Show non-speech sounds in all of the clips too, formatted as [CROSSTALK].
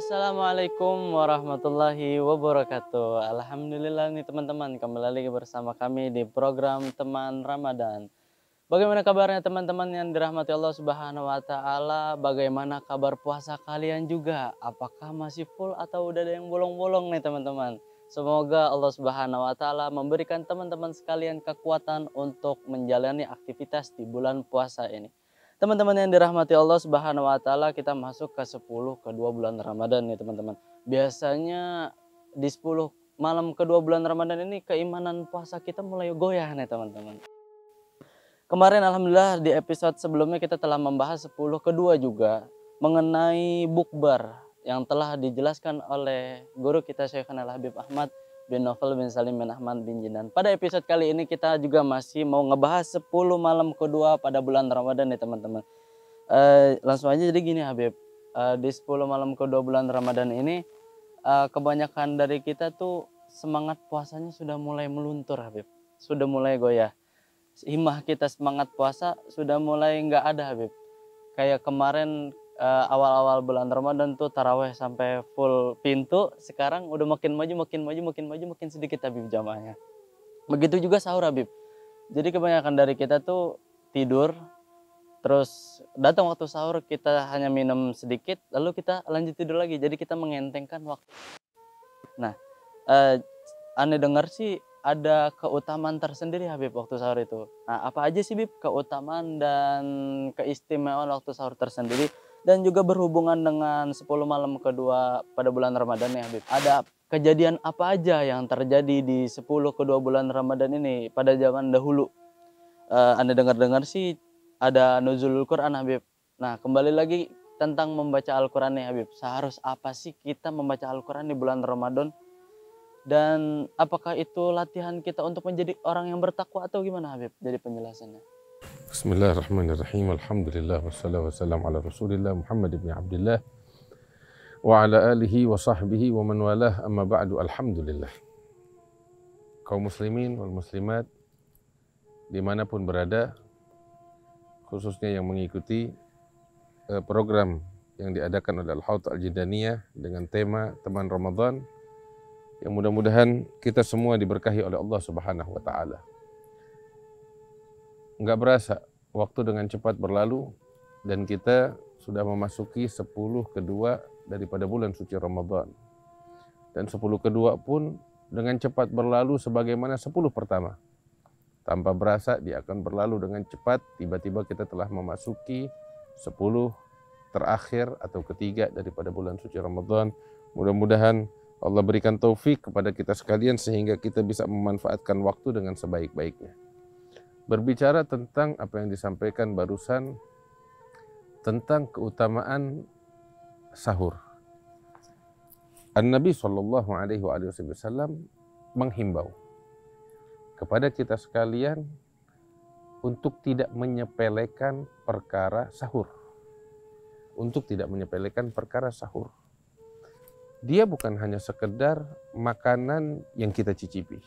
Assalamualaikum warahmatullahi wabarakatuh. Alhamdulillah nih teman-teman kembali lagi bersama kami di program Teman Ramadan. Bagaimana kabarnya teman-teman yang dirahmati Allah Subhanahu wa taala? Bagaimana kabar puasa kalian juga? Apakah masih full atau udah ada yang bolong-bolong nih teman-teman? Semoga Allah Subhanahu wa taala memberikan teman-teman sekalian kekuatan untuk menjalani aktivitas di bulan puasa ini. Teman-teman yang dirahmati Allah Subhanahu wa taala, kita masuk ke 10 ke 2 bulan Ramadan nih, teman-teman. Biasanya di 10 malam ke 2 bulan Ramadan ini keimanan puasa kita mulai goyah nih, teman-teman. Kemarin alhamdulillah di episode sebelumnya kita telah membahas 10 ke 2 juga mengenai bukber yang telah dijelaskan oleh guru kita Syekh Al Habib Ahmad bin Novel bin Salim bin Ahmad bin Jinan. Pada episode kali ini kita juga masih mau ngebahas 10 malam kedua pada bulan Ramadan nih teman-teman. Uh, langsung aja jadi gini Habib, uh, di 10 malam kedua bulan Ramadan ini uh, kebanyakan dari kita tuh semangat puasanya sudah mulai meluntur Habib, sudah mulai goyah. Imah kita semangat puasa sudah mulai nggak ada Habib. Kayak kemarin Eh, awal-awal uh, bulan Ramadan tuh taraweh sampai full pintu. Sekarang udah makin maju, makin maju, makin maju, makin sedikit Habib jamaahnya. Begitu juga sahur Habib. Jadi kebanyakan dari kita tuh tidur, terus datang waktu sahur kita hanya minum sedikit, lalu kita lanjut tidur lagi. Jadi kita mengentengkan waktu. Nah, uh, aneh dengar sih ada keutamaan tersendiri Habib waktu sahur itu. Nah, apa aja sih Bib keutamaan dan keistimewaan waktu sahur tersendiri? dan juga berhubungan dengan 10 malam kedua pada bulan Ramadan ya Habib. Ada kejadian apa aja yang terjadi di 10 kedua bulan Ramadan ini pada zaman dahulu? Uh, anda dengar-dengar sih ada nuzulul Quran Habib. Nah, kembali lagi tentang membaca Al-Quran ya Habib. Seharus apa sih kita membaca Al-Quran di bulan Ramadan? Dan apakah itu latihan kita untuk menjadi orang yang bertakwa atau gimana Habib? Jadi penjelasannya. Bismillahirrahmanirrahim. Alhamdulillah wassalatu wassalamu ala Rasulillah Muhammad bin Abdullah wa ala alihi wa sahbihi wa man walah amma ba'du alhamdulillah. Kaum muslimin wal muslimat dimanapun berada khususnya yang mengikuti eh, program yang diadakan oleh Al-Haut Al-Jidaniyah dengan tema teman Ramadan yang mudah-mudahan kita semua diberkahi oleh Allah Subhanahu wa taala nggak berasa waktu dengan cepat berlalu dan kita sudah memasuki sepuluh kedua daripada bulan suci Ramadan. Dan sepuluh kedua pun dengan cepat berlalu sebagaimana sepuluh pertama. Tanpa berasa dia akan berlalu dengan cepat, tiba-tiba kita telah memasuki sepuluh terakhir atau ketiga daripada bulan suci Ramadan. Mudah-mudahan Allah berikan taufik kepada kita sekalian sehingga kita bisa memanfaatkan waktu dengan sebaik-baiknya. Berbicara tentang apa yang disampaikan barusan tentang keutamaan sahur. An-Nabi Shallallahu Alaihi Wasallam menghimbau kepada kita sekalian untuk tidak menyepelekan perkara sahur. Untuk tidak menyepelekan perkara sahur. Dia bukan hanya sekedar makanan yang kita cicipi.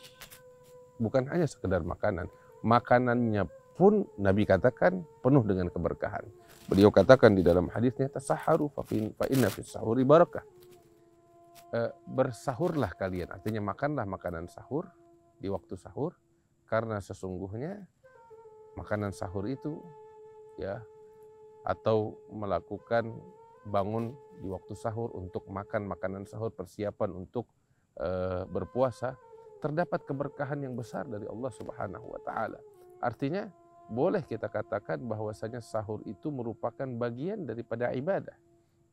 Bukan hanya sekedar makanan, makanannya pun Nabi katakan penuh dengan keberkahan. Beliau katakan di dalam hadisnya tasaharu fa inna fis sahuri barakah. E, bersahurlah kalian, artinya makanlah makanan sahur di waktu sahur karena sesungguhnya makanan sahur itu ya atau melakukan bangun di waktu sahur untuk makan makanan sahur persiapan untuk e, berpuasa terdapat keberkahan yang besar dari Allah Subhanahu wa taala. Artinya boleh kita katakan bahwasanya sahur itu merupakan bagian daripada ibadah,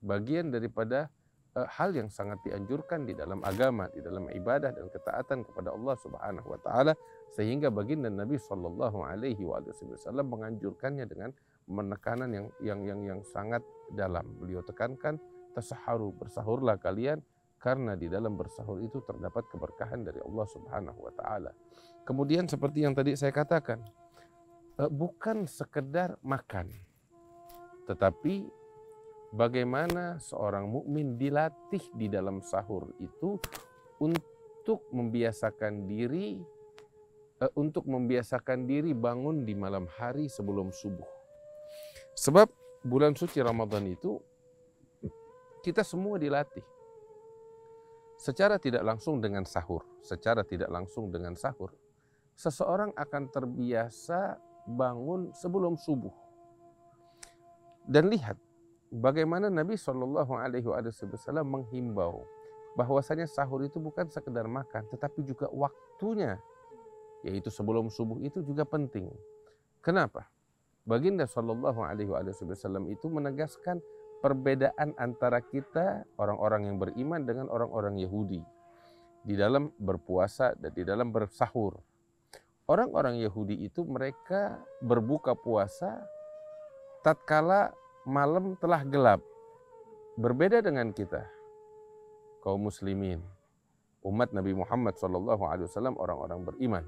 bagian daripada uh, hal yang sangat dianjurkan di dalam agama, di dalam ibadah dan ketaatan kepada Allah Subhanahu wa taala sehingga baginda Nabi sallallahu alaihi wasallam menganjurkannya dengan menekanan yang yang yang yang sangat dalam. Beliau tekankan tasaharu bersahurlah kalian karena di dalam bersahur itu terdapat keberkahan dari Allah Subhanahu wa taala. Kemudian seperti yang tadi saya katakan, eh, bukan sekedar makan, tetapi bagaimana seorang mukmin dilatih di dalam sahur itu untuk membiasakan diri eh, untuk membiasakan diri bangun di malam hari sebelum subuh. Sebab bulan suci Ramadan itu kita semua dilatih Secara tidak langsung dengan sahur, secara tidak langsung dengan sahur, seseorang akan terbiasa bangun sebelum subuh. Dan lihat bagaimana Nabi Shallallahu Alaihi Wasallam menghimbau bahwasanya sahur itu bukan sekedar makan, tetapi juga waktunya, yaitu sebelum subuh itu juga penting. Kenapa? Baginda Shallallahu Alaihi Wasallam itu menegaskan perbedaan antara kita orang-orang yang beriman dengan orang-orang Yahudi di dalam berpuasa dan di dalam bersahur. Orang-orang Yahudi itu mereka berbuka puasa tatkala malam telah gelap. Berbeda dengan kita kaum muslimin, umat Nabi Muhammad SAW orang-orang beriman.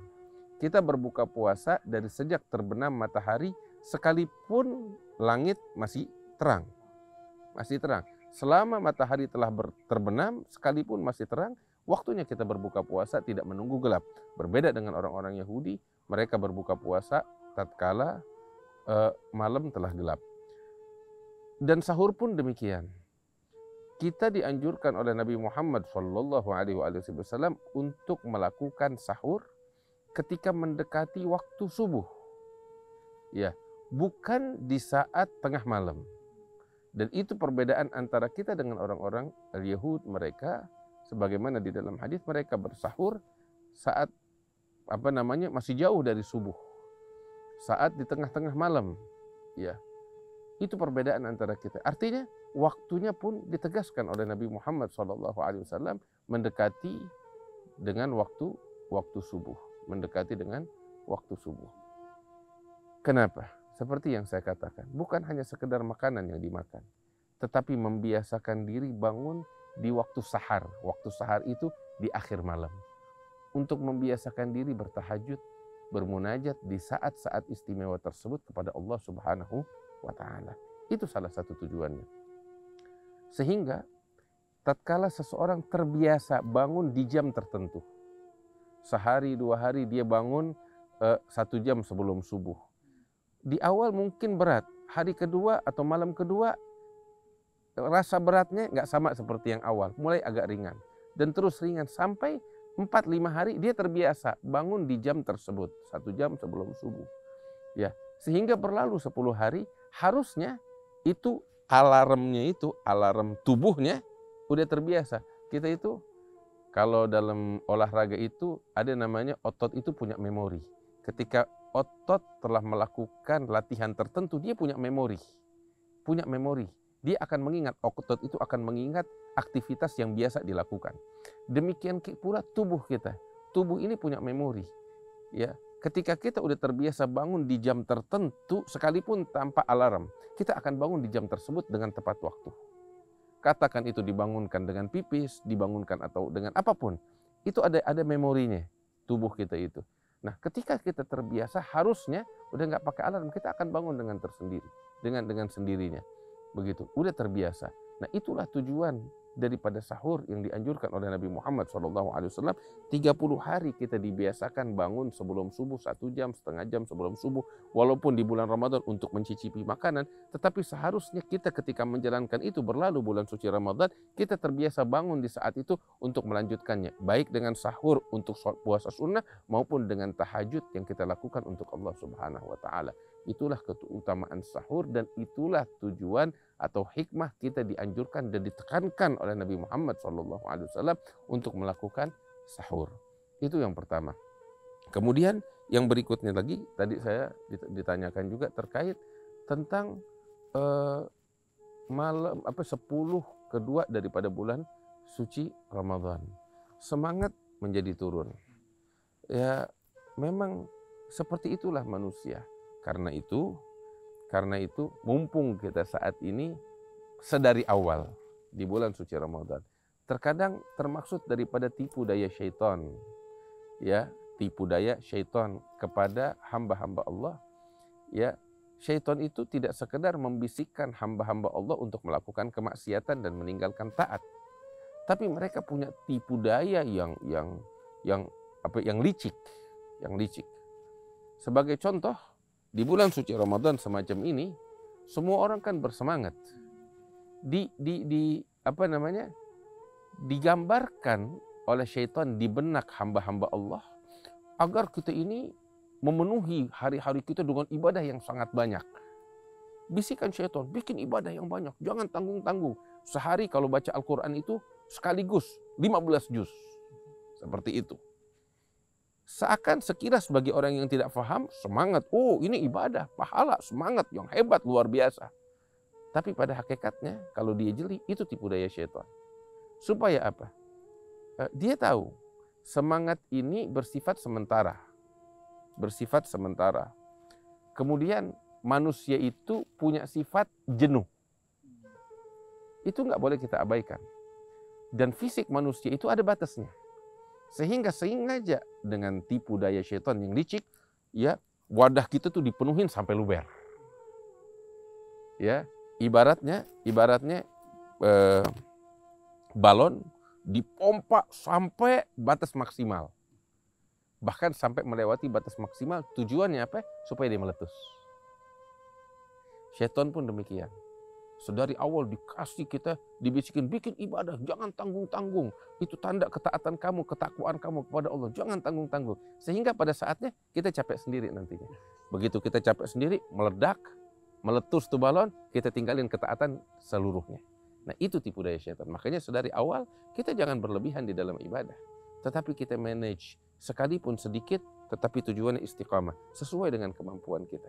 Kita berbuka puasa dari sejak terbenam matahari sekalipun langit masih terang masih terang. Selama matahari telah terbenam, sekalipun masih terang, waktunya kita berbuka puasa tidak menunggu gelap. Berbeda dengan orang-orang Yahudi, mereka berbuka puasa tatkala uh, malam telah gelap. Dan sahur pun demikian. Kita dianjurkan oleh Nabi Muhammad Shallallahu Alaihi Wasallam untuk melakukan sahur ketika mendekati waktu subuh. Ya, bukan di saat tengah malam. Dan itu perbedaan antara kita dengan orang-orang Yahud mereka sebagaimana di dalam hadis mereka bersahur saat apa namanya masih jauh dari subuh. Saat di tengah-tengah malam. Ya. Itu perbedaan antara kita. Artinya waktunya pun ditegaskan oleh Nabi Muhammad SAW mendekati dengan waktu waktu subuh, mendekati dengan waktu subuh. Kenapa? Seperti yang saya katakan, bukan hanya sekedar makanan yang dimakan, tetapi membiasakan diri bangun di waktu sahar. Waktu sahar itu di akhir malam. Untuk membiasakan diri bertahajud, bermunajat di saat-saat istimewa tersebut kepada Allah Subhanahu wa taala. Itu salah satu tujuannya. Sehingga tatkala seseorang terbiasa bangun di jam tertentu, sehari dua hari dia bangun eh, satu jam sebelum subuh, di awal mungkin berat, hari kedua atau malam kedua rasa beratnya nggak sama seperti yang awal, mulai agak ringan. Dan terus ringan sampai 4-5 hari dia terbiasa bangun di jam tersebut, satu jam sebelum subuh. Ya, sehingga berlalu 10 hari, harusnya itu alarmnya itu, alarm tubuhnya udah terbiasa. Kita itu kalau dalam olahraga itu ada namanya otot itu punya memori. Ketika otot telah melakukan latihan tertentu, dia punya memori. Punya memori. Dia akan mengingat, otot itu akan mengingat aktivitas yang biasa dilakukan. Demikian pula tubuh kita. Tubuh ini punya memori. Ya, ketika kita udah terbiasa bangun di jam tertentu sekalipun tanpa alarm, kita akan bangun di jam tersebut dengan tepat waktu. Katakan itu dibangunkan dengan pipis, dibangunkan atau dengan apapun. Itu ada ada memorinya tubuh kita itu. Nah, ketika kita terbiasa harusnya udah nggak pakai alarm, kita akan bangun dengan tersendiri, dengan dengan sendirinya. Begitu, udah terbiasa. Nah, itulah tujuan daripada sahur yang dianjurkan oleh Nabi Muhammad SAW 30 hari kita dibiasakan bangun sebelum subuh satu jam setengah jam sebelum subuh walaupun di bulan Ramadan untuk mencicipi makanan tetapi seharusnya kita ketika menjalankan itu berlalu bulan suci Ramadan kita terbiasa bangun di saat itu untuk melanjutkannya baik dengan sahur untuk puasa sunnah maupun dengan tahajud yang kita lakukan untuk Allah Subhanahu wa taala Itulah keutamaan sahur dan itulah tujuan atau hikmah kita dianjurkan dan ditekankan oleh Nabi Muhammad SAW untuk melakukan sahur. Itu yang pertama. Kemudian yang berikutnya lagi tadi saya ditanyakan juga terkait tentang eh, malam apa 10 kedua daripada bulan suci Ramadan. Semangat menjadi turun. Ya memang seperti itulah manusia karena itu, karena itu mumpung kita saat ini sedari awal di bulan suci Ramadan. Terkadang termaksud daripada tipu daya syaitan. Ya, tipu daya syaitan kepada hamba-hamba Allah. Ya, syaitan itu tidak sekedar membisikkan hamba-hamba Allah untuk melakukan kemaksiatan dan meninggalkan taat. Tapi mereka punya tipu daya yang yang yang apa yang licik, yang licik. Sebagai contoh, di bulan suci Ramadan semacam ini, semua orang kan bersemangat. Di, di, di apa namanya? Digambarkan oleh syaitan di benak hamba-hamba Allah agar kita ini memenuhi hari-hari kita dengan ibadah yang sangat banyak. Bisikan syaitan, bikin ibadah yang banyak. Jangan tanggung-tanggung. Sehari kalau baca Al-Quran itu sekaligus 15 juz. Seperti itu seakan sekira sebagai orang yang tidak faham semangat oh ini ibadah pahala semangat yang hebat luar biasa tapi pada hakikatnya kalau dia jeli itu tipu daya syaitan supaya apa eh, dia tahu semangat ini bersifat sementara bersifat sementara kemudian manusia itu punya sifat jenuh itu nggak boleh kita abaikan dan fisik manusia itu ada batasnya sehingga sengaja dengan tipu daya setan yang licik, ya wadah kita tuh dipenuhin sampai luber. Ya, ibaratnya ibaratnya eh, balon dipompa sampai batas maksimal. Bahkan sampai melewati batas maksimal, tujuannya apa? Supaya dia meletus. Setan pun demikian. Sedari awal dikasih kita dibisikin bikin ibadah, jangan tanggung-tanggung. Itu tanda ketaatan kamu, ketakwaan kamu kepada Allah. Jangan tanggung-tanggung. Sehingga pada saatnya kita capek sendiri nantinya. Begitu kita capek sendiri, meledak, meletus tuh balon, kita tinggalin ketaatan seluruhnya. Nah itu tipu daya syaitan. Makanya sedari awal kita jangan berlebihan di dalam ibadah. Tetapi kita manage sekalipun sedikit, tetapi tujuannya istiqamah sesuai dengan kemampuan kita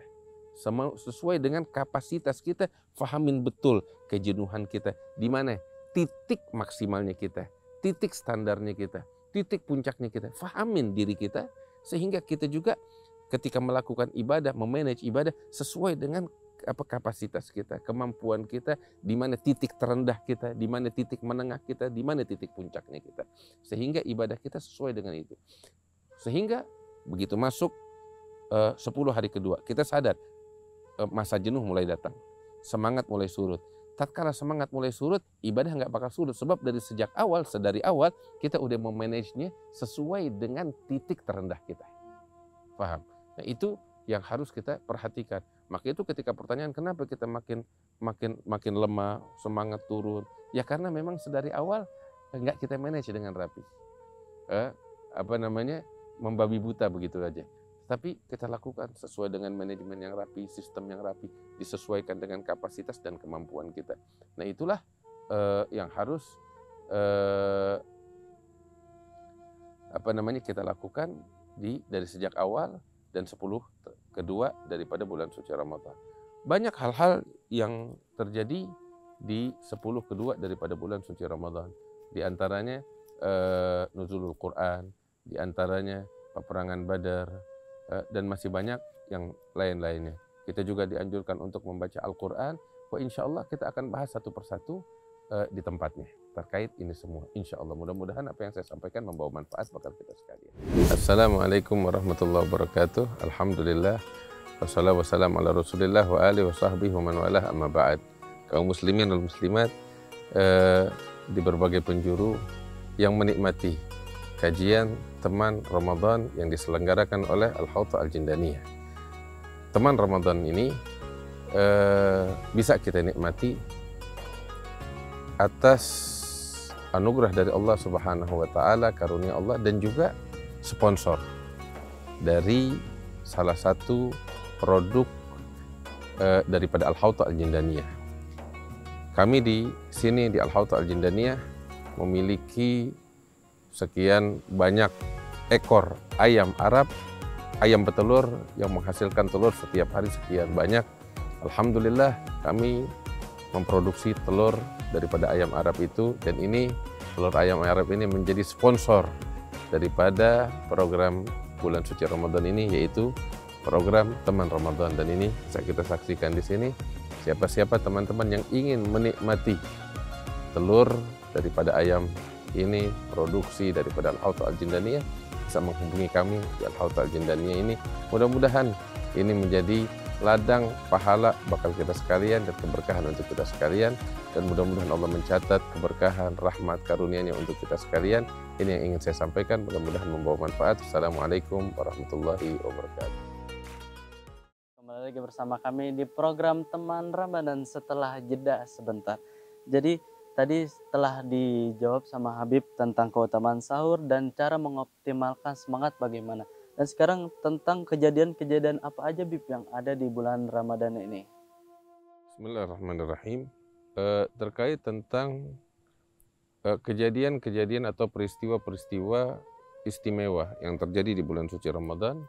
sesuai dengan kapasitas kita fahamin betul kejenuhan kita di mana titik maksimalnya kita titik standarnya kita titik puncaknya kita fahamin diri kita sehingga kita juga ketika melakukan ibadah memanage ibadah sesuai dengan apa kapasitas kita, kemampuan kita, di mana titik terendah kita, di mana titik menengah kita, di mana titik puncaknya kita. Sehingga ibadah kita sesuai dengan itu. Sehingga begitu masuk uh, hari kedua, kita sadar Eh, masa jenuh mulai datang. Semangat mulai surut. Tatkala semangat mulai surut, ibadah nggak bakal surut. Sebab dari sejak awal, sedari awal, kita udah memanagenya sesuai dengan titik terendah kita. Paham? Nah itu yang harus kita perhatikan. Maka itu ketika pertanyaan kenapa kita makin makin makin lemah, semangat turun? Ya karena memang sedari awal eh, nggak kita manage dengan rapi. Eh, apa namanya? membabi buta begitu aja. Tapi kita lakukan sesuai dengan manajemen yang rapi, sistem yang rapi, disesuaikan dengan kapasitas dan kemampuan kita. Nah itulah eh, yang harus eh, apa namanya kita lakukan di dari sejak awal dan 10 kedua daripada bulan suci Ramadan. Banyak hal-hal yang terjadi di 10 kedua daripada bulan suci Ramadan. Di antaranya eh, nuzulul Quran, di antaranya peperangan Badar, Eh, dan masih banyak yang lain-lainnya. Kita juga dianjurkan untuk membaca Al-Quran. Wah, insya Allah kita akan bahas satu persatu uh, di tempatnya terkait ini semua. Insya Allah mudah-mudahan apa yang saya sampaikan membawa manfaat bagi kita sekalian. Assalamualaikum warahmatullahi wabarakatuh. Alhamdulillah. Wassalamu'alaikum wassalamu ala rasulillah wa alihi wa sahbihi wa man walah amma ba'd. Kaum muslimin dan muslimat uh, di berbagai penjuru yang menikmati kajian teman Ramadan yang diselenggarakan oleh al hawta Al-Jindaniyah. Teman Ramadan ini eh, bisa kita nikmati atas anugerah dari Allah Subhanahu wa taala, karunia Allah dan juga sponsor dari salah satu produk eh, daripada Al-Hauta Al-Jindaniyah. Kami di sini di Al-Hauta Al-Jindaniyah memiliki sekian banyak ekor ayam Arab, ayam petelur yang menghasilkan telur setiap hari sekian banyak. Alhamdulillah kami memproduksi telur daripada ayam Arab itu dan ini telur ayam Arab ini menjadi sponsor daripada program bulan suci Ramadan ini yaitu program Teman Ramadan dan ini bisa kita saksikan di sini siapa-siapa teman-teman yang ingin menikmati telur daripada ayam ini produksi daripada Al-Hauta Al-Jindaniyah bisa menghubungi kami di Al-Hauta Al-Jindaniyah ini. Mudah-mudahan ini menjadi ladang pahala bakal kita sekalian dan keberkahan untuk kita sekalian dan mudah-mudahan Allah mencatat keberkahan rahmat karunia-Nya untuk kita sekalian ini yang ingin saya sampaikan mudah-mudahan membawa manfaat Assalamualaikum warahmatullahi wabarakatuh kembali lagi bersama kami di program teman Ramadan setelah jeda sebentar jadi Tadi telah dijawab sama Habib tentang keutamaan sahur dan cara mengoptimalkan semangat bagaimana. Dan sekarang tentang kejadian-kejadian apa aja Bib yang ada di bulan Ramadan ini. Bismillahirrahmanirrahim. E, terkait tentang eh, kejadian-kejadian atau peristiwa-peristiwa istimewa yang terjadi di bulan suci Ramadan,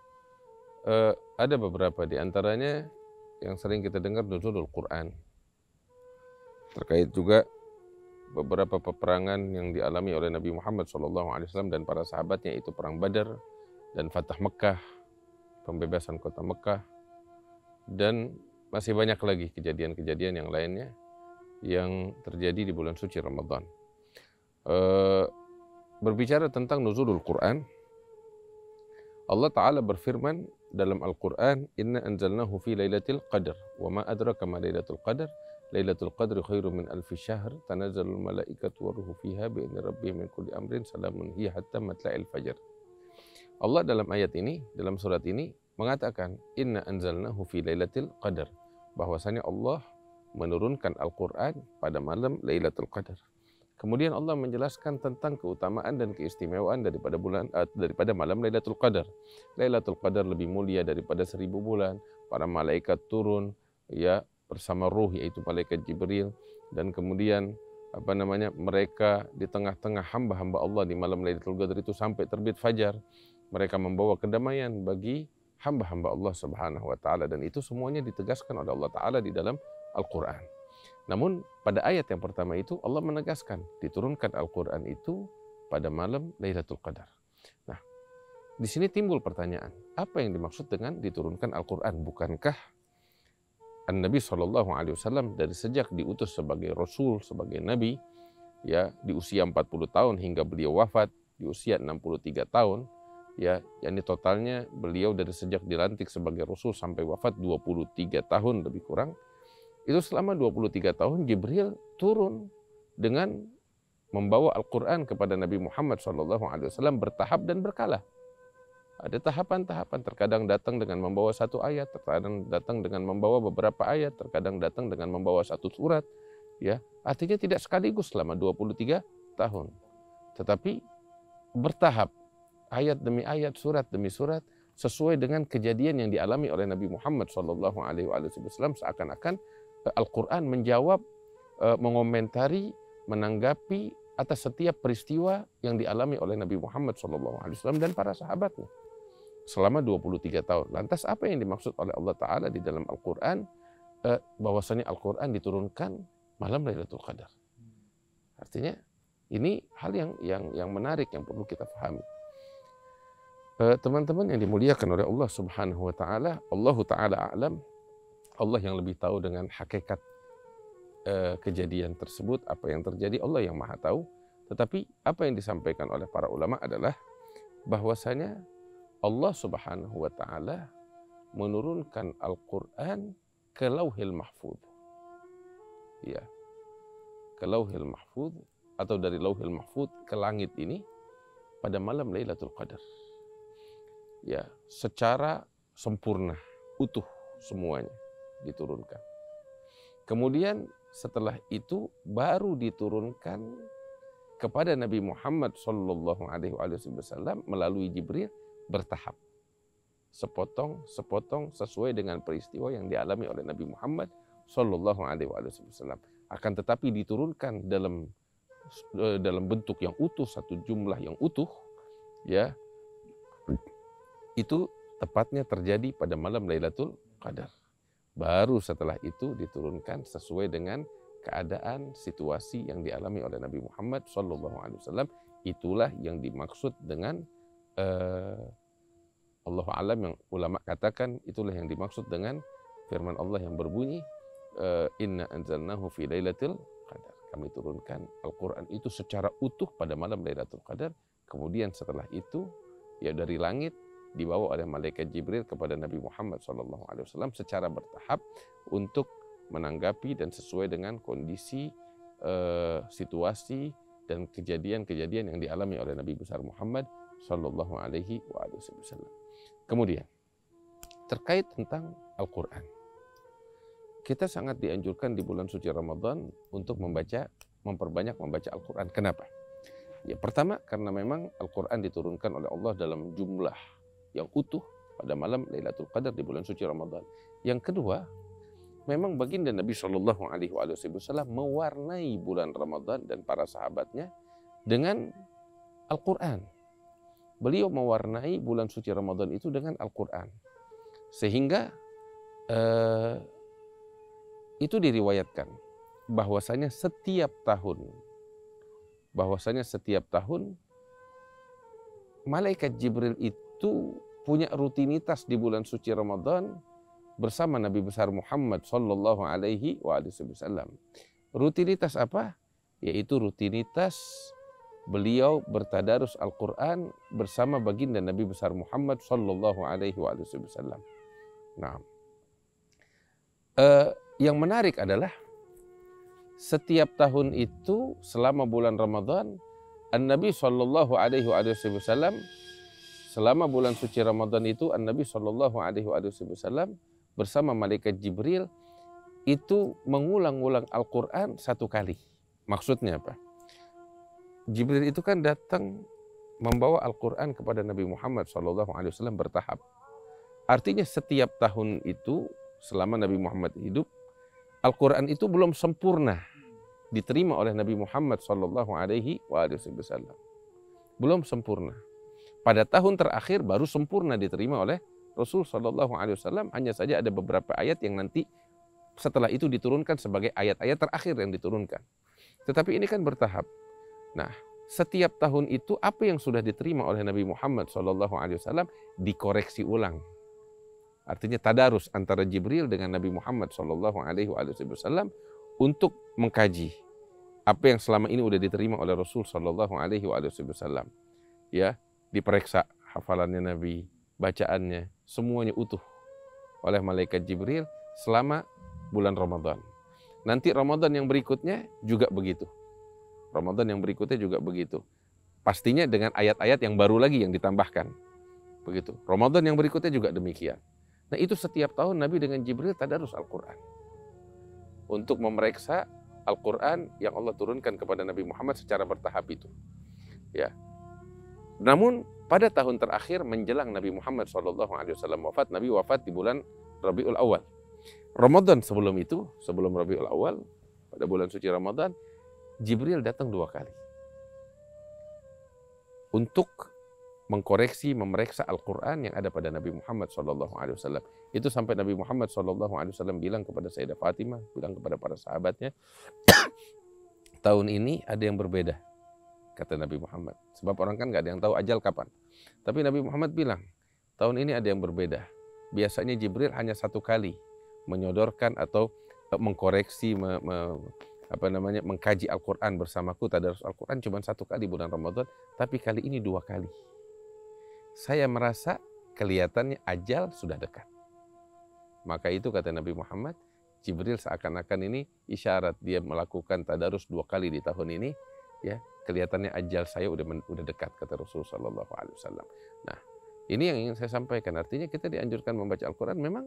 e, ada beberapa di antaranya yang sering kita dengar nuzulul Quran. Terkait juga beberapa peperangan yang dialami oleh Nabi Muhammad SAW dan para sahabatnya itu Perang Badar dan Fatah Mekah, pembebasan kota Mekah, dan masih banyak lagi kejadian-kejadian yang lainnya yang terjadi di bulan suci Ramadan. Eh, berbicara tentang nuzulul Quran, Allah Ta'ala berfirman dalam Al-Quran, Inna anzalnahu fi laylatil qadr, wa ma adraka ma qadr, Lailatul Qadri khairu min alfi syahr tanazzalul malaikatu ruhu fiha bi idzni rabbih min kulli amrin salamun hiya hatta matla'il fajar. Allah dalam ayat ini, dalam surat ini mengatakan inna anzalnahu fi lailatul qadar bahwasanya Allah menurunkan Al-Qur'an pada malam Lailatul Qadar. Kemudian Allah menjelaskan tentang keutamaan dan keistimewaan daripada bulan uh, daripada malam Lailatul Qadar. Lailatul Qadar lebih mulia daripada seribu bulan. Para malaikat turun ya bersama ruh yaitu malaikat Jibril dan kemudian apa namanya mereka di tengah-tengah hamba-hamba Allah di malam Lailatul Qadar itu sampai terbit fajar mereka membawa kedamaian bagi hamba-hamba Allah Subhanahu wa taala dan itu semuanya ditegaskan oleh Allah taala di dalam Al-Qur'an. Namun pada ayat yang pertama itu Allah menegaskan diturunkan Al-Qur'an itu pada malam Lailatul Qadar. Nah, di sini timbul pertanyaan, apa yang dimaksud dengan diturunkan Al-Qur'an? Bukankah Nabi Shallallahu Alaihi Wasallam dari sejak diutus sebagai Rasul sebagai Nabi ya di usia 40 tahun hingga beliau wafat di usia 63 tahun ya yakni totalnya beliau dari sejak dilantik sebagai Rasul sampai wafat 23 tahun lebih kurang itu selama 23 tahun Jibril turun dengan membawa Al-Quran kepada Nabi Muhammad SAW bertahap dan berkala. Ada tahapan-tahapan, terkadang datang dengan membawa satu ayat, terkadang datang dengan membawa beberapa ayat, terkadang datang dengan membawa satu surat. Ya, artinya tidak sekaligus selama 23 tahun. Tetapi bertahap, ayat demi ayat, surat demi surat, sesuai dengan kejadian yang dialami oleh Nabi Muhammad saw seakan-akan eh, Al-Quran menjawab, eh, mengomentari, menanggapi atas setiap peristiwa yang dialami oleh Nabi Muhammad SAW dan para sahabatnya selama 23 tahun. Lantas apa yang dimaksud oleh Allah Ta'ala di dalam Al-Quran? Eh, bahwasannya Al-Quran diturunkan malam Lailatul Qadar. Artinya ini hal yang yang yang menarik yang perlu kita fahami. Eh, teman-teman yang dimuliakan oleh Allah Subhanahu wa taala, Allah taala alam, Allah yang lebih tahu dengan hakikat eh, kejadian tersebut, apa yang terjadi Allah yang Maha tahu. Tetapi apa yang disampaikan oleh para ulama adalah bahwasanya Allah Subhanahu wa taala menurunkan Al-Qur'an ke Lauhil Mahfuz. Ya. Ke Lauhil Mahfuz atau dari Lauhil Mahfuz ke langit ini pada malam Lailatul Qadar. Ya, secara sempurna, utuh semuanya diturunkan. Kemudian setelah itu baru diturunkan kepada Nabi Muhammad saw melalui Jibril bertahap. Sepotong, sepotong sesuai dengan peristiwa yang dialami oleh Nabi Muhammad Shallallahu Alaihi Wasallam. Akan tetapi diturunkan dalam eh, dalam bentuk yang utuh satu jumlah yang utuh, ya itu tepatnya terjadi pada malam Lailatul Qadar. Baru setelah itu diturunkan sesuai dengan keadaan situasi yang dialami oleh Nabi Muhammad SAW. Itulah yang dimaksud dengan Eh, Allah alam yang ulama katakan itulah yang dimaksud dengan firman Allah yang berbunyi eh, inna anzalnahu fi lailatul qadar. Kami turunkan Al-Qur'an itu secara utuh pada malam Lailatul Qadar. Kemudian setelah itu ya dari langit dibawa oleh malaikat Jibril kepada Nabi Muhammad SAW secara bertahap untuk menanggapi dan sesuai dengan kondisi, uh, situasi, dan kejadian-kejadian yang dialami oleh Nabi besar Muhammad Shallallahu Alaihi Wasallam. Kemudian terkait tentang Al-Quran, kita sangat dianjurkan di bulan suci Ramadan untuk membaca, memperbanyak membaca Al-Quran. Kenapa? Ya pertama karena memang Al-Quran diturunkan oleh Allah dalam jumlah yang utuh pada malam Lailatul Qadar di bulan suci Ramadan. Yang kedua, memang baginda Nabi Shallallahu Alaihi Wasallam mewarnai bulan Ramadan dan para sahabatnya dengan Al-Quran beliau mewarnai bulan suci Ramadan itu dengan Al-Quran. Sehingga eh, itu diriwayatkan bahwasanya setiap tahun bahwasanya setiap tahun malaikat Jibril itu punya rutinitas di bulan suci Ramadan bersama Nabi besar Muhammad sallallahu alaihi wasallam. Rutinitas apa? Yaitu rutinitas beliau bertadarus Al-Quran bersama baginda Nabi besar Muhammad Sallallahu Alaihi Wasallam. Nah, eh, yang menarik adalah setiap tahun itu selama bulan Ramadan An-Nabi Sallallahu Alaihi Wasallam selama bulan suci Ramadan itu An-Nabi Sallallahu Alaihi Wasallam bersama malaikat Jibril itu mengulang-ulang Al-Quran satu kali. Maksudnya apa? Jibril itu kan datang membawa Al-Quran kepada Nabi Muhammad SAW bertahap. Artinya setiap tahun itu selama Nabi Muhammad hidup, Al-Quran itu belum sempurna diterima oleh Nabi Muhammad SAW. Belum sempurna. Pada tahun terakhir baru sempurna diterima oleh Rasul SAW. Hanya saja ada beberapa ayat yang nanti setelah itu diturunkan sebagai ayat-ayat terakhir yang diturunkan. Tetapi ini kan bertahap. Nah, setiap tahun itu apa yang sudah diterima oleh Nabi Muhammad SAW dikoreksi ulang. Artinya tadarus antara Jibril dengan Nabi Muhammad SAW untuk mengkaji apa yang selama ini sudah diterima oleh Rasul SAW. Ya, diperiksa hafalannya Nabi, bacaannya, semuanya utuh oleh malaikat Jibril selama bulan Ramadan. Nanti Ramadan yang berikutnya juga begitu. Ramadan yang berikutnya juga begitu. Pastinya dengan ayat-ayat yang baru lagi yang ditambahkan. Begitu. Ramadan yang berikutnya juga demikian. Nah itu setiap tahun Nabi dengan Jibril tadarus Al-Quran. Untuk memeriksa Al-Quran yang Allah turunkan kepada Nabi Muhammad secara bertahap itu. Ya. Namun pada tahun terakhir menjelang Nabi Muhammad SAW wafat, Nabi wafat di bulan Rabiul Awal. Ramadan sebelum itu, sebelum Rabiul Awal, pada bulan suci Ramadan, Jibril datang dua kali untuk mengkoreksi, memeriksa Al-Quran yang ada pada Nabi Muhammad SAW. Itu sampai Nabi Muhammad SAW bilang kepada Sayyidah Fatimah, bilang kepada para sahabatnya, [COUGHS] tahun ini ada yang berbeda, kata Nabi Muhammad. Sebab orang kan nggak ada yang tahu ajal kapan. Tapi Nabi Muhammad bilang, tahun ini ada yang berbeda. Biasanya Jibril hanya satu kali menyodorkan atau e, mengkoreksi, apa namanya mengkaji Al-Quran bersamaku tadarus Al-Quran cuma satu kali bulan Ramadan tapi kali ini dua kali saya merasa kelihatannya ajal sudah dekat maka itu kata Nabi Muhammad Jibril seakan-akan ini isyarat dia melakukan tadarus dua kali di tahun ini ya kelihatannya ajal saya udah udah dekat kata Rasulullah Shallallahu nah ini yang ingin saya sampaikan artinya kita dianjurkan membaca Al-Quran memang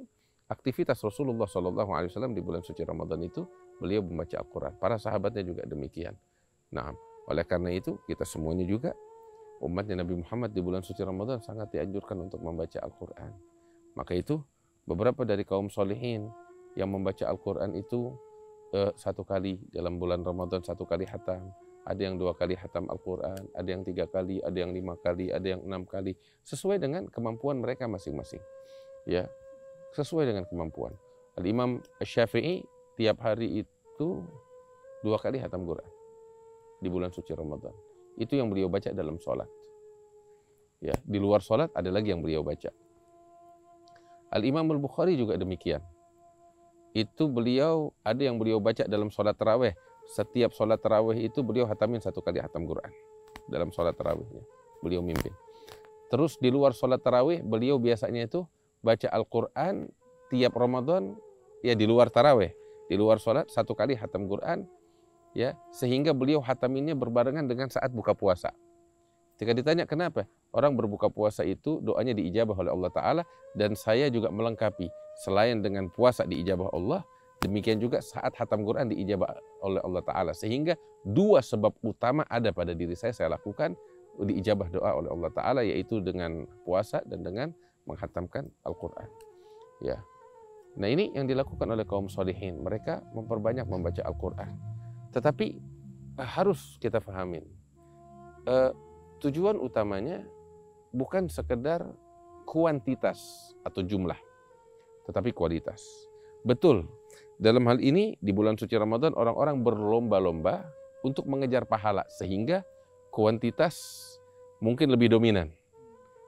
aktivitas Rasulullah saw di bulan suci Ramadan itu beliau membaca Al-Quran. Para sahabatnya juga demikian. Nah, oleh karena itu kita semuanya juga umatnya Nabi Muhammad di bulan suci Ramadan sangat dianjurkan untuk membaca Al-Quran. Maka itu beberapa dari kaum solehin yang membaca Al-Quran itu eh, satu kali dalam bulan Ramadan satu kali hatam. Ada yang dua kali hatam Al-Quran, ada yang tiga kali, ada yang lima kali, ada yang enam kali. Sesuai dengan kemampuan mereka masing-masing. Ya, sesuai dengan kemampuan. Al-Imam Syafi'i tiap hari itu dua kali hatam Quran di bulan suci Ramadan. Itu yang beliau baca dalam sholat. Ya, di luar sholat ada lagi yang beliau baca. Al-Imam Al-Bukhari juga demikian. Itu beliau, ada yang beliau baca dalam sholat terawih. Setiap sholat terawih itu beliau hatamin satu kali hatam Quran. Dalam sholat terawihnya. Beliau mimpin. Terus di luar sholat terawih, beliau biasanya itu baca Al-Quran tiap Ramadan ya di luar taraweh di luar sholat satu kali hatam Quran ya sehingga beliau hataminnya berbarengan dengan saat buka puasa. Ketika ditanya kenapa orang berbuka puasa itu doanya diijabah oleh Allah Taala dan saya juga melengkapi selain dengan puasa diijabah Allah demikian juga saat hatam Quran diijabah oleh Allah Taala sehingga dua sebab utama ada pada diri saya saya lakukan diijabah doa oleh Allah Taala yaitu dengan puasa dan dengan menghatamkan Al Quran. Ya, Nah ini yang dilakukan oleh kaum solihin. Mereka memperbanyak membaca Al-Quran. Tetapi eh, harus kita fahamin. Eh, tujuan utamanya bukan sekedar kuantitas atau jumlah, tetapi kualitas. Betul, dalam hal ini di bulan suci Ramadan orang-orang berlomba-lomba untuk mengejar pahala sehingga kuantitas mungkin lebih dominan.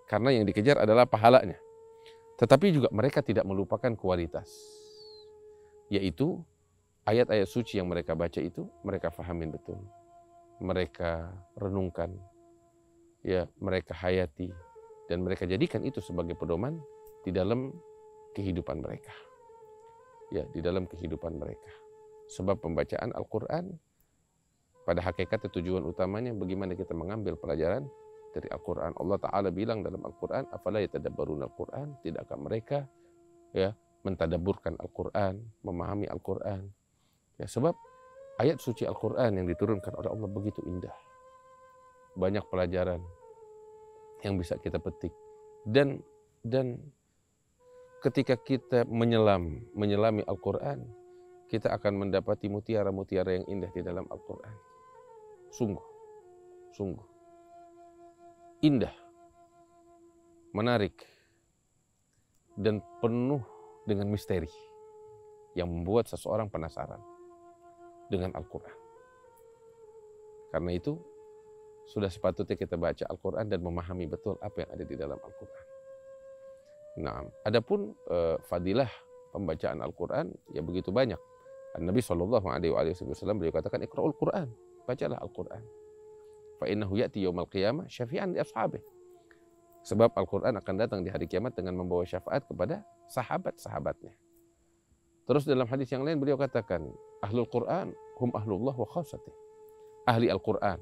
Karena yang dikejar adalah pahalanya. Tetapi juga mereka tidak melupakan kualitas. Yaitu ayat-ayat suci yang mereka baca itu mereka fahamin betul. Mereka renungkan. Ya, mereka hayati dan mereka jadikan itu sebagai pedoman di dalam kehidupan mereka. Ya, di dalam kehidupan mereka. Sebab pembacaan Al-Qur'an pada hakikat tujuan utamanya bagaimana kita mengambil pelajaran dari Al-Qur'an. Allah taala bilang dalam Al-Qur'an, apalagi yatadabbaruna Al-Qur'an?" Tidakkah mereka ya mentadaburkan Al-Qur'an, memahami Al-Qur'an? Ya, sebab ayat suci Al-Qur'an yang diturunkan oleh Allah begitu indah. Banyak pelajaran yang bisa kita petik dan dan ketika kita menyelam, menyelami Al-Qur'an, kita akan mendapati mutiara-mutiara yang indah di dalam Al-Qur'an. Sungguh. Sungguh indah, menarik, dan penuh dengan misteri yang membuat seseorang penasaran dengan Al-Quran. Karena itu, sudah sepatutnya kita baca Al-Quran dan memahami betul apa yang ada di dalam Al-Quran. Nah, adapun e, fadilah pembacaan Al-Quran ya begitu banyak. Nabi Shallallahu Alaihi Wasallam beliau katakan, "Iqra'ul Quran, bacalah Al-Quran." fa innahu ya'ti yaumal qiyamah syafi'an li ashabih. Sebab Al-Qur'an akan datang di hari kiamat dengan membawa syafaat kepada sahabat-sahabatnya. Terus dalam hadis yang lain beliau katakan, ahlul Qur'an hum ahlullah wa khawsatih. Ahli Al-Qur'an,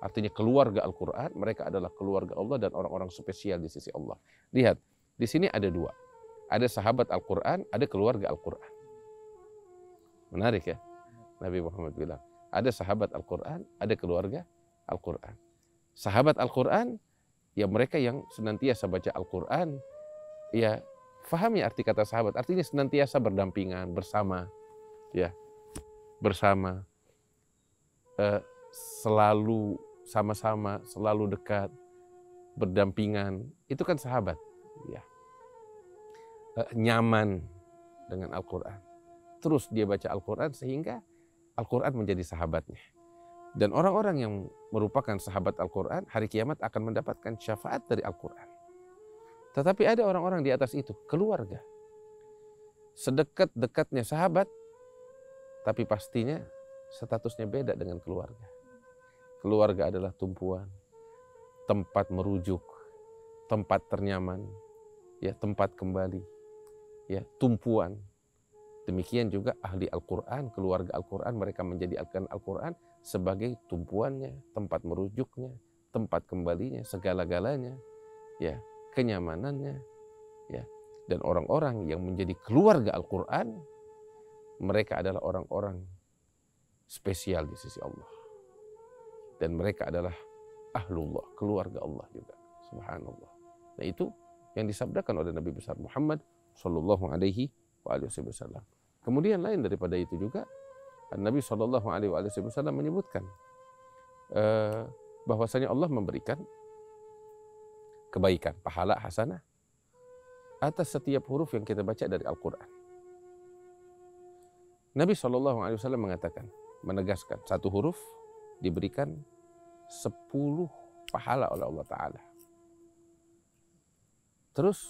artinya keluarga Al-Qur'an, mereka adalah keluarga Allah dan orang-orang spesial di sisi Allah. Lihat, di sini ada dua. Ada sahabat Al-Qur'an, ada keluarga Al-Qur'an. Menarik ya? Nabi Muhammad bilang, ada sahabat Al-Qur'an, ada keluarga Al-Quran. Sahabat Al-Quran, ya mereka yang senantiasa baca Al-Quran, ya fahami ya arti kata sahabat. Artinya senantiasa berdampingan, bersama, ya bersama, eh, selalu sama-sama, selalu dekat, berdampingan. Itu kan sahabat, ya eh, nyaman dengan Al-Quran. Terus dia baca Al-Quran sehingga Al-Quran menjadi sahabatnya. Dan orang-orang yang merupakan sahabat Al-Quran, hari kiamat akan mendapatkan syafaat dari Al-Quran. Tetapi ada orang-orang di atas itu, keluarga. Sedekat-dekatnya sahabat, tapi pastinya statusnya beda dengan keluarga. Keluarga adalah tumpuan, tempat merujuk, tempat ternyaman, ya tempat kembali, ya tumpuan. Demikian juga ahli Al-Quran, keluarga Al-Quran, mereka menjadi ahli Al-Quran, sebagai tumpuannya, tempat merujuknya, tempat kembalinya, segala-galanya, ya, kenyamanannya, ya. Dan orang-orang yang menjadi keluarga Al-Qur'an mereka adalah orang-orang spesial di sisi Allah. Dan mereka adalah ahlullah, keluarga Allah juga. Subhanallah. Nah itu yang disabdakan oleh Nabi besar Muhammad sallallahu alaihi wasallam. Kemudian lain daripada itu juga Nabi Shallallahu Alaihi Wasallam menyebutkan eh, bahwasanya Allah memberikan kebaikan, pahala hasanah atas setiap huruf yang kita baca dari Al-Quran. Nabi Shallallahu Alaihi Wasallam mengatakan, menegaskan satu huruf diberikan sepuluh pahala oleh Allah Taala. Terus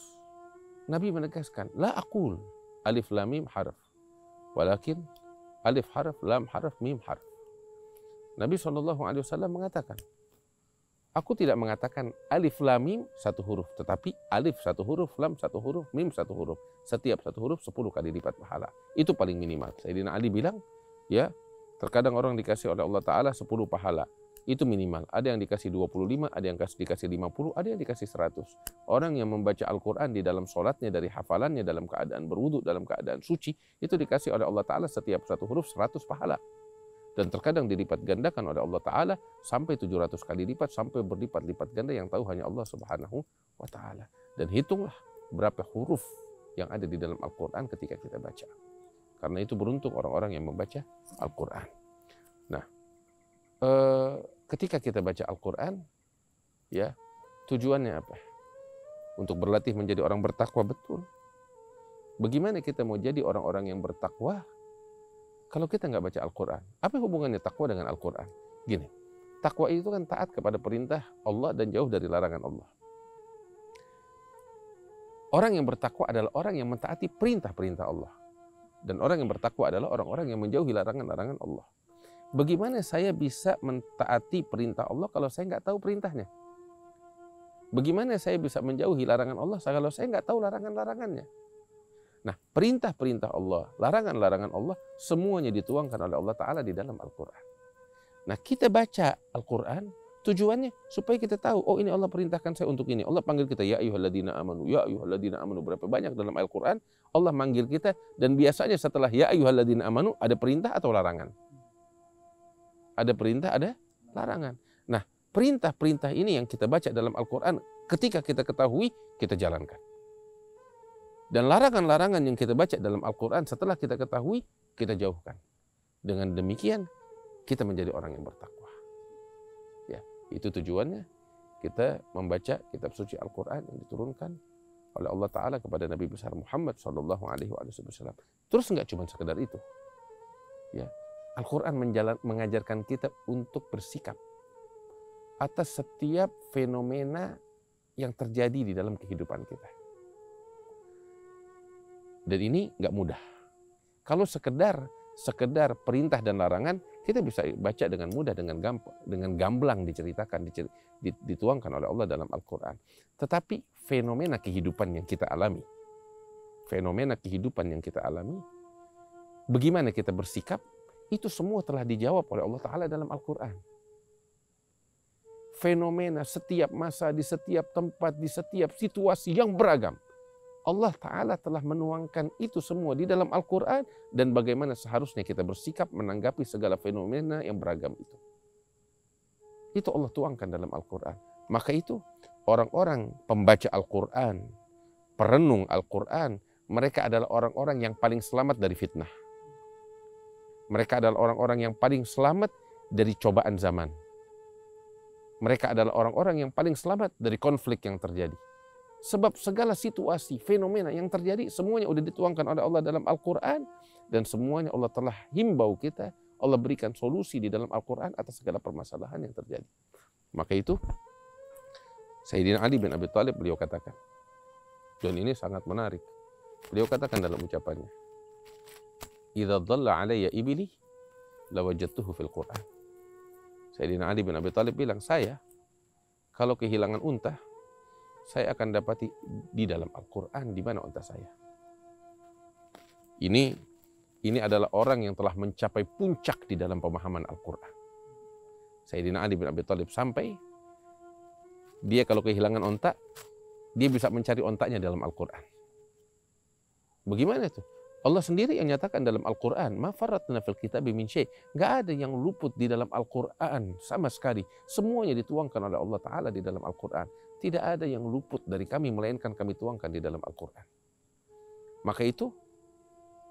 Nabi menegaskan, la akul alif lamim harf, walakin Alif harf, lam harf, mim harf. Nabi SAW mengatakan, Aku tidak mengatakan alif lam mim satu huruf, tetapi alif satu huruf, lam satu huruf, mim satu huruf. Setiap satu huruf sepuluh kali lipat pahala. Itu paling minimal. Sayyidina Ali bilang, ya, terkadang orang dikasih oleh Allah Ta'ala sepuluh pahala. Itu minimal. Ada yang dikasih 25, ada yang dikasih 50, ada yang dikasih 100. Orang yang membaca Al-Quran di dalam sholatnya, dari hafalannya, dalam keadaan berwudu, dalam keadaan suci, itu dikasih oleh Allah Ta'ala setiap satu huruf 100 pahala. Dan terkadang dilipat gandakan oleh Allah Ta'ala sampai 700 kali lipat, sampai berlipat-lipat ganda yang tahu hanya Allah Subhanahu wa Ta'ala. Dan hitunglah berapa huruf yang ada di dalam Al-Quran ketika kita baca. Karena itu beruntung orang-orang yang membaca Al-Quran. Eh, ketika kita baca Al-Quran, ya tujuannya apa? Untuk berlatih menjadi orang bertakwa betul. Bagaimana kita mau jadi orang-orang yang bertakwa kalau kita nggak baca Al-Quran? Apa hubungannya takwa dengan Al-Quran? Gini, takwa itu kan taat kepada perintah Allah dan jauh dari larangan Allah. Orang yang bertakwa adalah orang yang mentaati perintah-perintah Allah. Dan orang yang bertakwa adalah orang-orang yang menjauhi larangan-larangan Allah. Bagaimana saya bisa mentaati perintah Allah kalau saya nggak tahu perintahnya? Bagaimana saya bisa menjauhi larangan Allah kalau saya nggak tahu larangan-larangannya? Nah, perintah-perintah Allah, larangan-larangan Allah, semuanya dituangkan oleh Allah Ta'ala di dalam Al-Quran. Nah, kita baca Al-Quran, tujuannya supaya kita tahu, oh ini Allah perintahkan saya untuk ini. Allah panggil kita, ya ayuhalladina amanu, ya ayuhalladina amanu. Berapa banyak dalam Al-Quran, Allah manggil kita, dan biasanya setelah ya ayuhalladina amanu, ada perintah atau larangan. Ada perintah, ada larangan. Nah, perintah-perintah ini yang kita baca dalam Al-Quran, ketika kita ketahui, kita jalankan. Dan larangan-larangan yang kita baca dalam Al-Quran setelah kita ketahui, kita jauhkan. Dengan demikian, kita menjadi orang yang bertakwa. Ya, itu tujuannya. Kita membaca kitab suci Al-Quran yang diturunkan oleh Allah Ta'ala kepada Nabi besar Muhammad SAW. Terus nggak cuma sekedar itu. Ya, Al-Quran mengajarkan kita untuk bersikap atas setiap fenomena yang terjadi di dalam kehidupan kita. Dan ini nggak mudah. Kalau sekedar sekedar perintah dan larangan, kita bisa baca dengan mudah, dengan gampang, dengan gamblang diceritakan, dituangkan oleh Allah dalam Al-Quran. Tetapi fenomena kehidupan yang kita alami, fenomena kehidupan yang kita alami, bagaimana kita bersikap itu semua telah dijawab oleh Allah Ta'ala dalam Al-Quran. Fenomena setiap masa, di setiap tempat, di setiap situasi yang beragam. Allah Ta'ala telah menuangkan itu semua di dalam Al-Quran dan bagaimana seharusnya kita bersikap menanggapi segala fenomena yang beragam itu. Itu Allah tuangkan dalam Al-Quran. Maka itu orang-orang pembaca Al-Quran, perenung Al-Quran, mereka adalah orang-orang yang paling selamat dari fitnah. Mereka adalah orang-orang yang paling selamat dari cobaan zaman. Mereka adalah orang-orang yang paling selamat dari konflik yang terjadi. Sebab segala situasi, fenomena yang terjadi semuanya sudah dituangkan oleh Allah dalam Al-Qur'an dan semuanya Allah telah himbau kita, Allah berikan solusi di dalam Al-Qur'an atas segala permasalahan yang terjadi. Maka itu Sayyidina Ali bin Abi Thalib beliau katakan. Dan ini sangat menarik. Beliau katakan dalam ucapannya, idza dhalla alayya ibili lawajadtuhu fil Qur'an. Sayyidina Ali bin Abi Thalib bilang, "Saya kalau kehilangan unta, saya akan dapati di dalam Al-Qur'an di mana unta saya." Ini ini adalah orang yang telah mencapai puncak di dalam pemahaman Al-Qur'an. Sayyidina Ali bin Abi Thalib sampai dia kalau kehilangan unta dia bisa mencari ontaknya dalam Al-Qur'an. Bagaimana itu? Allah sendiri yang nyatakan dalam Al-Quran, mafarat fil kitab min syai. Gak ada yang luput di dalam Al-Quran sama sekali. Semuanya dituangkan oleh Allah Ta'ala di dalam Al-Quran. Tidak ada yang luput dari kami, melainkan kami tuangkan di dalam Al-Quran. Maka itu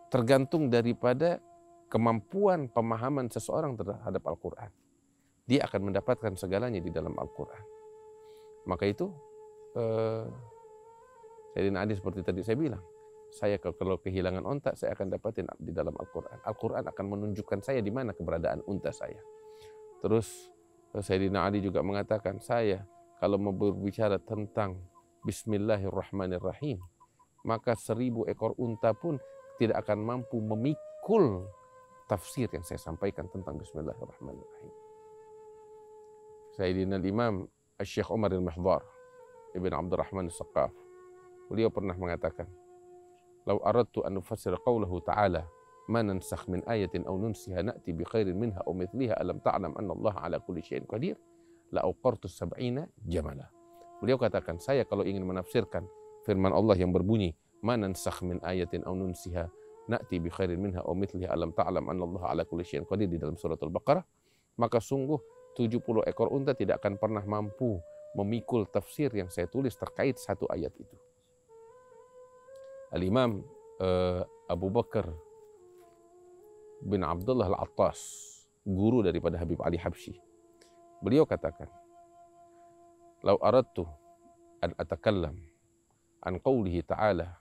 tergantung daripada kemampuan pemahaman seseorang terhadap Al-Quran. Dia akan mendapatkan segalanya di dalam Al-Quran. Maka itu, eh, Sayyidina Adi seperti tadi saya bilang, saya kalau kehilangan unta, saya akan dapatin di dalam Al-Quran. Al-Quran akan menunjukkan saya di mana keberadaan unta saya. Terus eh, Sayyidina Ali juga mengatakan, saya kalau mau berbicara tentang Bismillahirrahmanirrahim, maka seribu ekor unta pun tidak akan mampu memikul tafsir yang saya sampaikan tentang Bismillahirrahmanirrahim. Sayyidina Imam Syekh Umar Al-Mahdhar Ibn Abdurrahman Al-Saqaf, beliau pernah mengatakan, لو أردت أن أفسر قوله تعالى ما ننسخ من آية أو ننسها نأتي بخير منها أو مثلها ألم تعلم أن الله على كل شيء قدير Beliau katakan, saya kalau ingin menafsirkan firman Allah yang berbunyi, "Ma nansakh min ayatin aw nunsiha na'ti bi khairin minha aw mithliha alam ta'lam anna Allah ala kulli syai'in qadir" di dalam maka sungguh 70 ekor unta tidak akan pernah mampu memikul tafsir yang saya tulis terkait satu ayat itu. Al-Imam uh, Abu Bakar bin Abdullah Al-Attas, guru daripada Habib Ali Habsyi. Beliau katakan, "Lau aradtu an atakallam an qawlihi ta'ala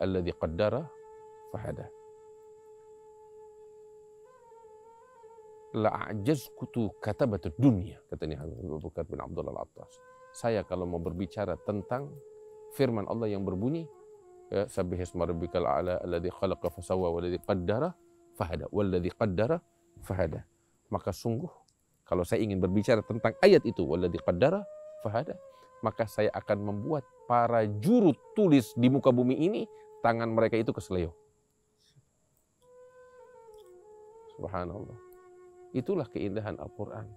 alladhi qaddara fahada." la'ajazkutu katabatud dunia kata ini Abu Bakar bin Abdullah Al-Attas. Saya kalau mau berbicara tentang firman Allah yang berbunyi ya sabbih isma rabbikal a'la alladhi khalaqa fasawwa walladzi qaddara fahada walladzi qaddara fahada maka sungguh kalau saya ingin berbicara tentang ayat itu walladzi qaddara fahada maka saya akan membuat para juru tulis di muka bumi ini tangan mereka itu kesleo subhanallah itulah keindahan Al-Qur'an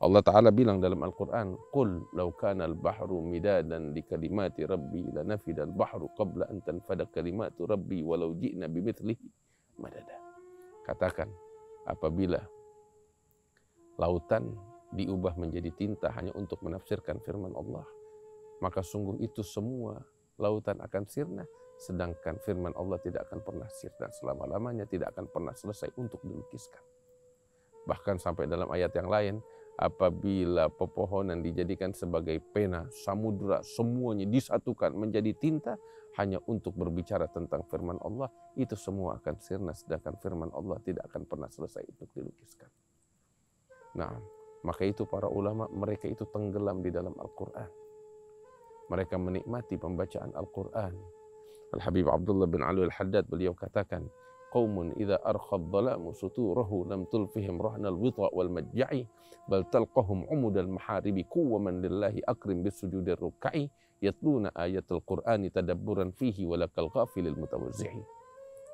Allah Ta'ala bilang dalam Al-Quran, Qul law kana al-bahru midadan di kalimati rabbi lanafida al-bahru qabla an tanfada kalimatu rabbi walau ji'na bimithlihi madada. Katakan, apabila lautan diubah menjadi tinta hanya untuk menafsirkan firman Allah, maka sungguh itu semua lautan akan sirna, sedangkan firman Allah tidak akan pernah sirna selama-lamanya, tidak akan pernah selesai untuk dilukiskan. Bahkan sampai dalam ayat yang lain, apabila pepohonan dijadikan sebagai pena, samudra semuanya disatukan menjadi tinta hanya untuk berbicara tentang firman Allah, itu semua akan sirna sedangkan firman Allah tidak akan pernah selesai untuk dilukiskan. Nah, maka itu para ulama mereka itu tenggelam di dalam Al-Qur'an. Mereka menikmati pembacaan Al-Qur'an. Al-Habib Abdullah bin Alwi Al-Haddad beliau katakan, قوم إذا أرخى الظلام سطوره لم تلفهم رهن الوطاء والمجع بل تلقهم عمد المحارب قوة من لله أكرم بالسجود الركع يتلون آية القرآن تدبرا فيه ولك الغافل المتوزع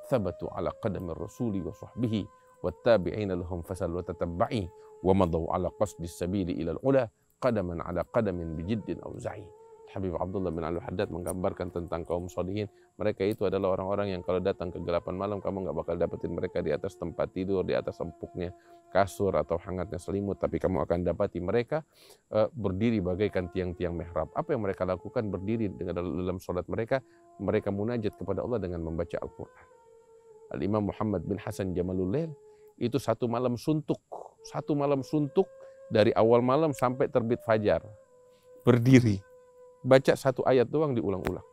ثبتوا على قدم الرسول وصحبه والتابعين لهم فسل وتتبعي ومضوا على قصد السبيل إلى العلا قدما على قدم بجد أوزعي Habib Abdullah bin Al Haddad menggambarkan tentang kaum sodihin. Mereka itu adalah orang-orang yang kalau datang kegelapan malam kamu nggak bakal dapetin mereka di atas tempat tidur, di atas empuknya kasur atau hangatnya selimut, tapi kamu akan dapati mereka uh, berdiri bagaikan tiang-tiang mihrab. Apa yang mereka lakukan berdiri dengan dalam sholat mereka, mereka munajat kepada Allah dengan membaca Al-Quran. Al-Imam Muhammad bin Hasan Jamalul Lail itu satu malam suntuk, satu malam suntuk dari awal malam sampai terbit fajar berdiri baca satu ayat doang diulang-ulang.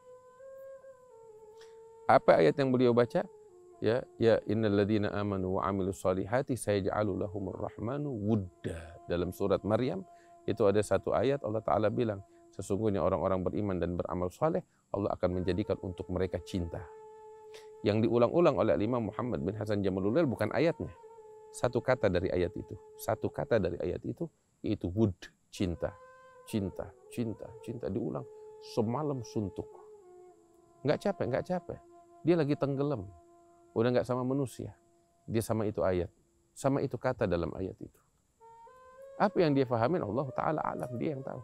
Apa ayat yang beliau baca? Ya, ya innalladzina amanu wa amilus solihati sayaj'alu lahumur rahmanu wudda. Dalam surat Maryam itu ada satu ayat Allah Taala bilang, sesungguhnya orang-orang beriman dan beramal saleh Allah akan menjadikan untuk mereka cinta. Yang diulang-ulang oleh Imam Muhammad bin Hasan Jamalulail bukan ayatnya. Satu kata dari ayat itu, satu kata dari ayat itu yaitu wud, cinta cinta, cinta, cinta diulang semalam suntuk. Nggak capek, nggak capek. Dia lagi tenggelam. Udah nggak sama manusia. Dia sama itu ayat. Sama itu kata dalam ayat itu. Apa yang dia fahami Allah Ta'ala alam. Dia yang tahu.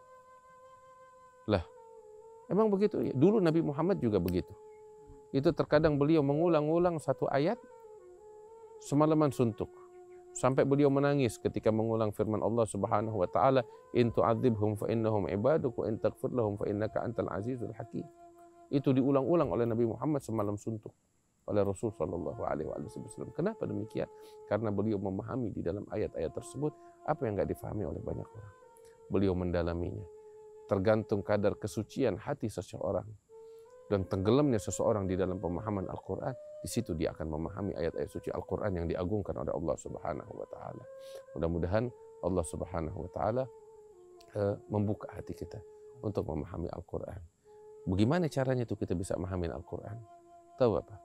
Lah, emang begitu? Ya? Dulu Nabi Muhammad juga begitu. Itu terkadang beliau mengulang-ulang satu ayat semalaman suntuk sampai beliau menangis ketika mengulang firman Allah Subhanahu wa taala in tu'adzibhum fa innahum ibaduk wa in taghfir lahum fa innaka antal azizul hakim itu diulang-ulang oleh Nabi Muhammad semalam suntuk oleh Rasul Shallallahu Alaihi Wasallam. Kenapa demikian? Karena beliau memahami di dalam ayat-ayat tersebut apa yang enggak difahami oleh banyak orang. Beliau mendalaminya. Tergantung kadar kesucian hati seseorang dan tenggelamnya seseorang di dalam pemahaman Al-Quran di situ dia akan memahami ayat-ayat suci Al-Quran yang diagungkan oleh Allah Subhanahu wa Ta'ala. Mudah-mudahan Allah Subhanahu wa Ta'ala eh, membuka hati kita untuk memahami Al-Quran. Bagaimana caranya itu kita bisa memahami Al-Quran? Tahu apa?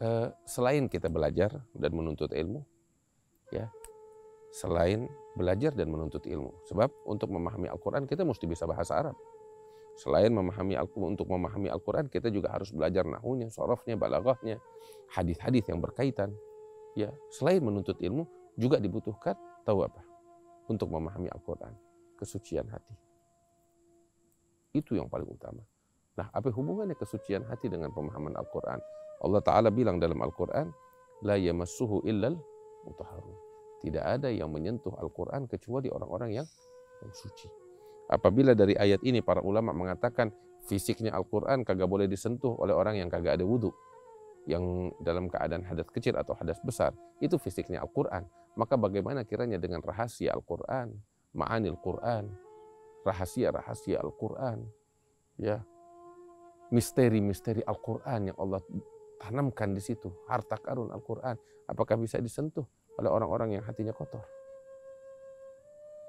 Eh, selain kita belajar dan menuntut ilmu, ya, selain belajar dan menuntut ilmu. Sebab untuk memahami Al-Quran kita mesti bisa bahasa Arab. Selain memahami Al untuk memahami Al-Quran, kita juga harus belajar nahunya, sorofnya, balaghahnya, hadis-hadis yang berkaitan. Ya, selain menuntut ilmu, juga dibutuhkan tahu apa? Untuk memahami Al-Quran, kesucian hati. Itu yang paling utama. Nah, apa hubungannya kesucian hati dengan pemahaman Al-Quran? Allah Ta'ala bilang dalam Al-Quran, La yamassuhu illal mutahharun. Tidak ada yang menyentuh Al-Quran kecuali orang-orang yang, yang suci. Apabila dari ayat ini para ulama mengatakan fisiknya Al-Quran kagak boleh disentuh oleh orang yang kagak ada wudhu yang dalam keadaan hadas kecil atau hadas besar itu fisiknya Al-Quran maka bagaimana kiranya dengan rahasia Al-Quran ma'anil Quran rahasia-rahasia Al-Quran ya misteri-misteri Al-Quran yang Allah tanamkan di situ harta karun Al-Quran apakah bisa disentuh oleh orang-orang yang hatinya kotor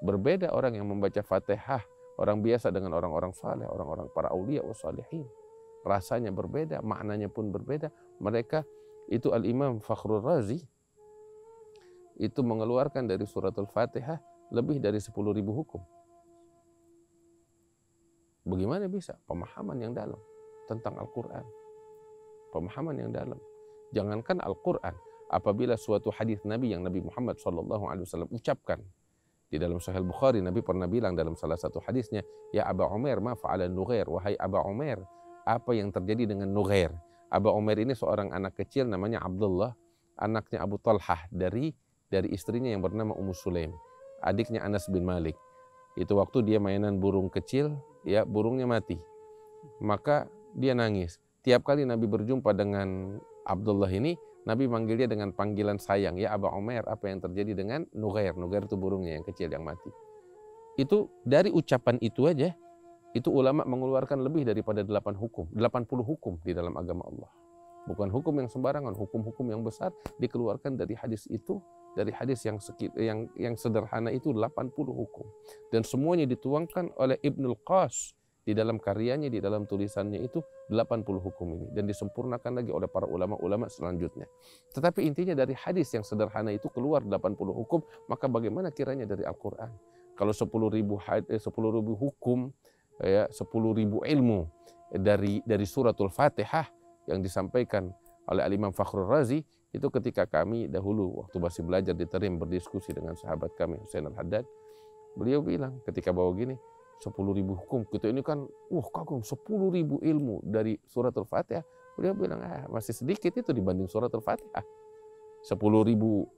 Berbeda orang yang membaca Fatihah, orang biasa dengan orang-orang saleh, orang-orang para awliya wa salihin. Rasanya berbeda, maknanya pun berbeda. Mereka itu Al-Imam Fakhrul Razi itu mengeluarkan dari suratul Fatihah lebih dari ribu hukum. Bagaimana bisa? Pemahaman yang dalam tentang Al-Quran. Pemahaman yang dalam. Jangankan Al-Quran, apabila suatu hadis Nabi yang Nabi Muhammad SAW ucapkan, di dalam Sahih Bukhari Nabi pernah bilang dalam salah satu hadisnya, "Ya Aba Umar, ma fa'ala Nughair?" Wahai Aba Umar, apa yang terjadi dengan Nughair? Aba Umar ini seorang anak kecil namanya Abdullah, anaknya Abu Talhah dari dari istrinya yang bernama Ummu Sulaim, adiknya Anas bin Malik. Itu waktu dia mainan burung kecil, ya burungnya mati. Maka dia nangis. Tiap kali Nabi berjumpa dengan Abdullah ini, Nabi manggil dia dengan panggilan sayang, ya Aba Omer, apa yang terjadi dengan Nugair? Nugair itu burungnya yang kecil yang mati. Itu dari ucapan itu aja, itu ulama mengeluarkan lebih daripada 8 hukum, 80 hukum di dalam agama Allah. Bukan hukum yang sembarangan, hukum-hukum yang besar dikeluarkan dari hadis itu, dari hadis yang sekit, yang yang sederhana itu 80 hukum. Dan semuanya dituangkan oleh Ibnul Qas di dalam karyanya, di dalam tulisannya itu 80 hukum ini dan disempurnakan lagi oleh para ulama-ulama selanjutnya. Tetapi intinya dari hadis yang sederhana itu keluar 80 hukum, maka bagaimana kiranya dari Al-Qur'an? Kalau 10 ribu hadis, eh, 10 ribu hukum, ya 10 ribu ilmu dari dari suratul Fatihah yang disampaikan oleh Al-Imam Fakhrul Razi itu ketika kami dahulu waktu masih belajar di Terim berdiskusi dengan sahabat kami Husain Al-Haddad beliau bilang ketika bawa gini sepuluh ribu hukum. Kita ini kan, wah kagum, sepuluh ribu ilmu dari surat Al-Fatihah. Beliau bilang, ah, masih sedikit itu dibanding surat Al-Fatihah. Sepuluh ribu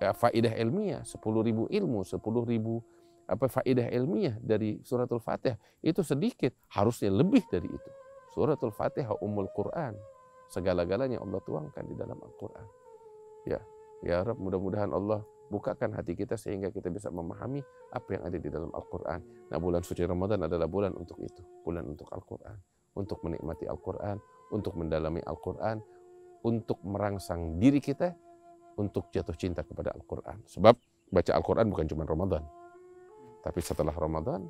ya, faidah ilmiah, sepuluh ribu ilmu, sepuluh ribu apa faidah ilmiah dari surat Al-Fatihah. Itu sedikit, harusnya lebih dari itu. Surat Al-Fatihah umul Quran. Segala-galanya Allah tuangkan di dalam Al-Quran. Ya, ya Rabb mudah-mudahan Allah bukakan hati kita sehingga kita bisa memahami apa yang ada di dalam Al-Quran. Nah bulan suci Ramadan adalah bulan untuk itu, bulan untuk Al-Quran, untuk menikmati Al-Quran, untuk mendalami Al-Quran, untuk merangsang diri kita untuk jatuh cinta kepada Al-Quran. Sebab baca Al-Quran bukan cuma Ramadan, tapi setelah Ramadan,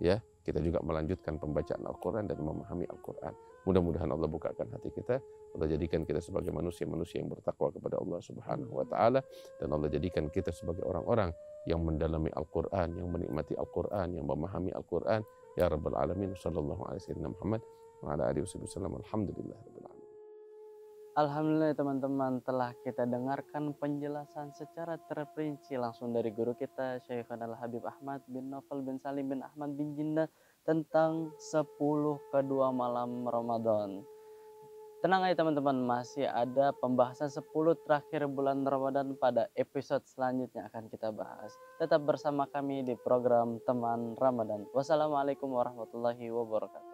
ya kita juga melanjutkan pembacaan Al-Quran dan memahami Al-Quran. Mudah-mudahan Allah bukakan hati kita, Allah jadikan kita sebagai manusia-manusia yang bertakwa kepada Allah Subhanahu wa Ta'ala, dan Allah jadikan kita sebagai orang-orang yang mendalami Al-Quran, yang menikmati Al-Quran, yang memahami Al-Quran. Ya Rabbal Alamin, Sallallahu Alaihi Wasallam, Muhammad, wa Alhamdulillah. Alhamdulillah teman-teman telah kita dengarkan penjelasan secara terperinci langsung dari guru kita Syekh Al-Habib Ahmad bin Novel bin Salim bin Ahmad bin Jinda tentang 10 kedua malam Ramadan. Tenang aja teman-teman, masih ada pembahasan 10 terakhir bulan Ramadan pada episode selanjutnya akan kita bahas. Tetap bersama kami di program Teman Ramadan. Wassalamualaikum warahmatullahi wabarakatuh.